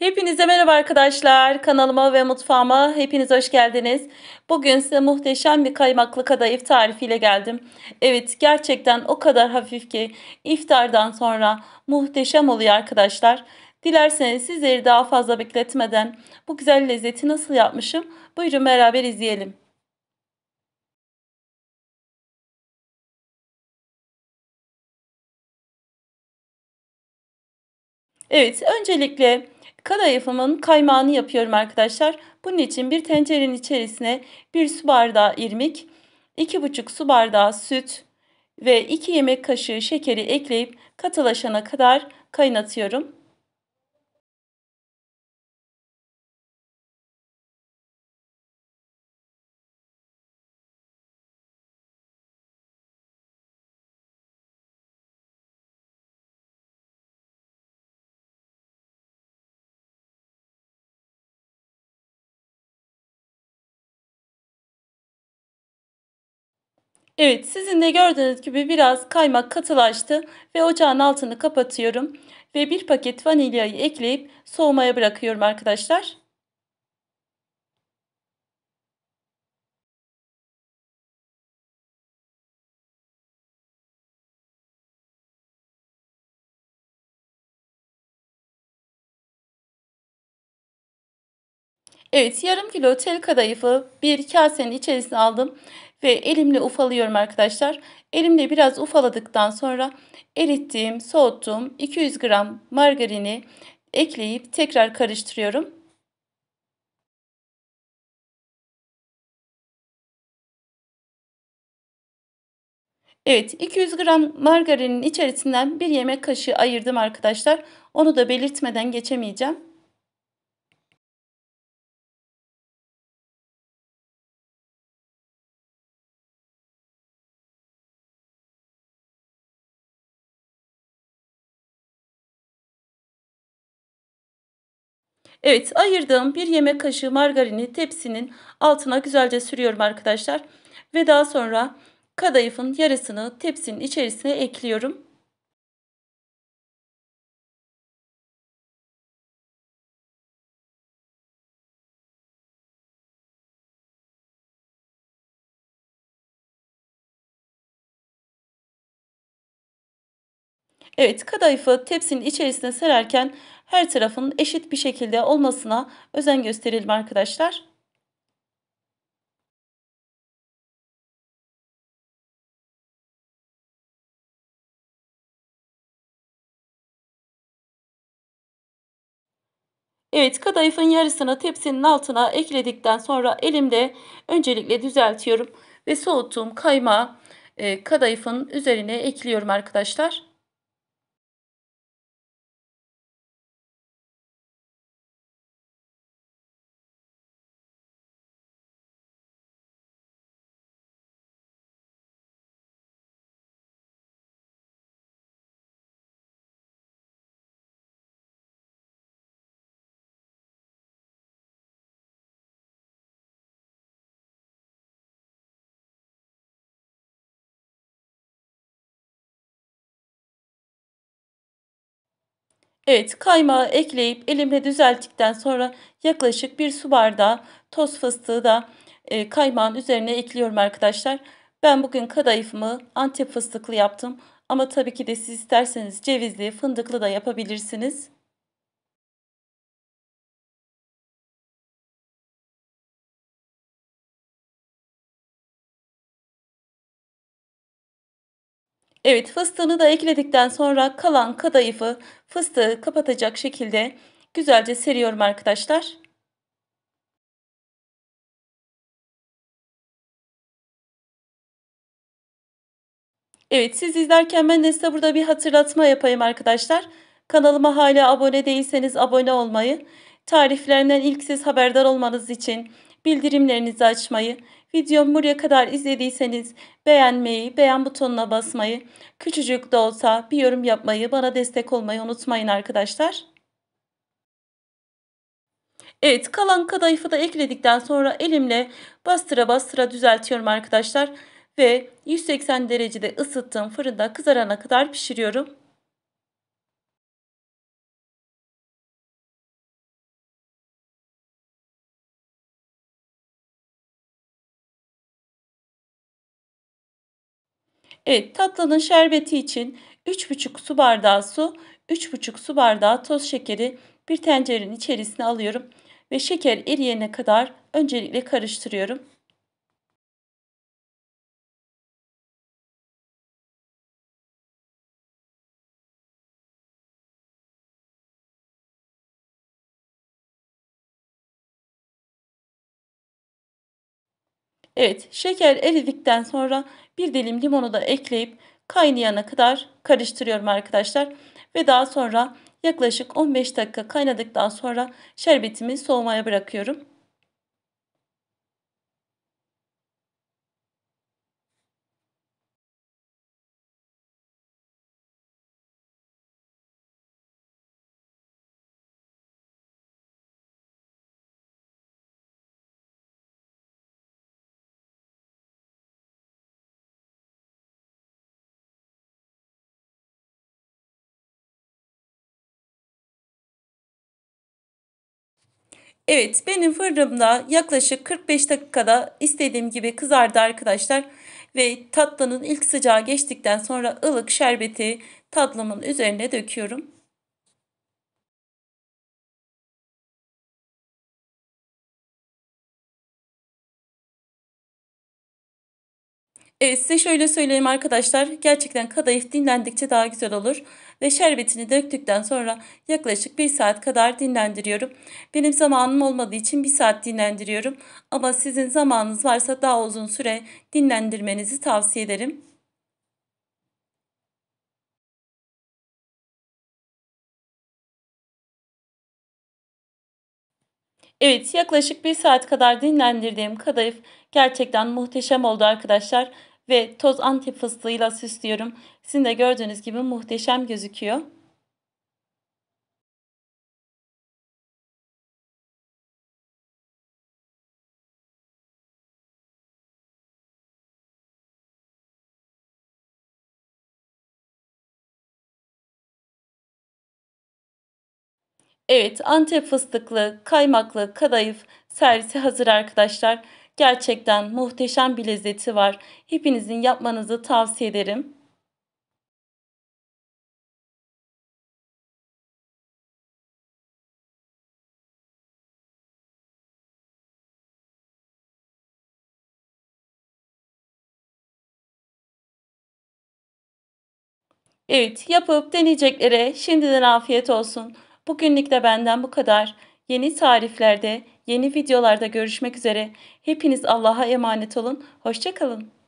Hepinize merhaba arkadaşlar. Kanalıma ve mutfağıma hepiniz hoş geldiniz. Bugün size muhteşem bir kaymaklı kadayıf tarifiyle geldim. Evet gerçekten o kadar hafif ki iftardan sonra muhteşem oluyor arkadaşlar. Dilerseniz sizleri daha fazla bekletmeden bu güzel lezzeti nasıl yapmışım buyurun beraber izleyelim. Evet öncelikle Kadayıfımın kaymağını yapıyorum arkadaşlar. Bunun için bir tencerenin içerisine bir su bardağı irmik, 2,5 su bardağı süt ve 2 yemek kaşığı şekeri ekleyip katılaşana kadar kaynatıyorum. Evet sizin de gördüğünüz gibi biraz kaymak katılaştı ve ocağın altını kapatıyorum. Ve bir paket vanilyayı ekleyip soğumaya bırakıyorum arkadaşlar. Evet yarım kilo tel kadayıfı bir kasenin içerisine aldım ve elimle ufalıyorum arkadaşlar. Elimle biraz ufaladıktan sonra erittiğim, soğuttuğum 200 gram margarini ekleyip tekrar karıştırıyorum. Evet 200 gram margarinin içerisinden bir yemek kaşığı ayırdım arkadaşlar. Onu da belirtmeden geçemeyeceğim. Evet ayırdığım bir yemek kaşığı margarini tepsinin altına güzelce sürüyorum arkadaşlar. Ve daha sonra kadayıfın yarısını tepsinin içerisine ekliyorum. Evet kadayıfı tepsinin içerisine sererken her tarafın eşit bir şekilde olmasına özen gösterelim arkadaşlar. Evet kadayıfın yarısını tepsinin altına ekledikten sonra elimle öncelikle düzeltiyorum ve soğuttuğum kaymağı e, kadayıfın üzerine ekliyorum arkadaşlar. Evet kaymağı ekleyip elimle düzelttikten sonra yaklaşık bir su bardağı toz fıstığı da e, kaymağın üzerine ekliyorum arkadaşlar. Ben bugün kadayıfımı antep fıstıklı yaptım ama tabii ki de siz isterseniz cevizli fındıklı da yapabilirsiniz. Evet fıstığını da ekledikten sonra kalan kadayıfı fıstığı kapatacak şekilde güzelce seriyorum arkadaşlar. Evet siz izlerken ben de size burada bir hatırlatma yapayım arkadaşlar. Kanalıma hala abone değilseniz abone olmayı, tariflerinden ilk siz haberdar olmanız için bildirimlerinizi açmayı, Videomu buraya kadar izlediyseniz beğenmeyi, beğen butonuna basmayı, küçücük de olsa bir yorum yapmayı, bana destek olmayı unutmayın arkadaşlar. Evet kalan kadayıfı da ekledikten sonra elimle bastıra bastıra düzeltiyorum arkadaşlar. Ve 180 derecede ısıttığım fırında kızarana kadar pişiriyorum. Evet tatlının şerbeti için 3,5 su bardağı su, 3,5 su bardağı toz şekeri bir tencerenin içerisine alıyorum ve şeker eriyene kadar öncelikle karıştırıyorum. Evet şeker eridikten sonra bir dilim limonu da ekleyip kaynayana kadar karıştırıyorum arkadaşlar. Ve daha sonra yaklaşık 15 dakika kaynadıktan sonra şerbetimi soğumaya bırakıyorum. Evet benim fırınımda yaklaşık 45 dakikada istediğim gibi kızardı arkadaşlar. Ve tatlının ilk sıcağı geçtikten sonra ılık şerbeti tatlımın üzerine döküyorum. Evet size şöyle söyleyeyim arkadaşlar. Gerçekten kadayıf dinlendikçe daha güzel olur. Ve şerbetini döktükten sonra yaklaşık 1 saat kadar dinlendiriyorum. Benim zamanım olmadığı için 1 saat dinlendiriyorum. Ama sizin zamanınız varsa daha uzun süre dinlendirmenizi tavsiye ederim. Evet yaklaşık bir saat kadar dinlendirdiğim kadayıf gerçekten muhteşem oldu arkadaşlar ve toz antep fıstığıyla süslüyorum. Sizin de gördüğünüz gibi muhteşem gözüküyor. Evet, Antep fıstıklı, kaymaklı kadayıf servisi hazır arkadaşlar. Gerçekten muhteşem bir lezzeti var. Hepinizin yapmanızı tavsiye ederim. Evet, yapıp deneyeceklere şimdiden afiyet olsun. Bugünlük de benden bu kadar. Yeni tariflerde Yeni videolarda görüşmek üzere. Hepiniz Allah'a emanet olun. Hoşçakalın.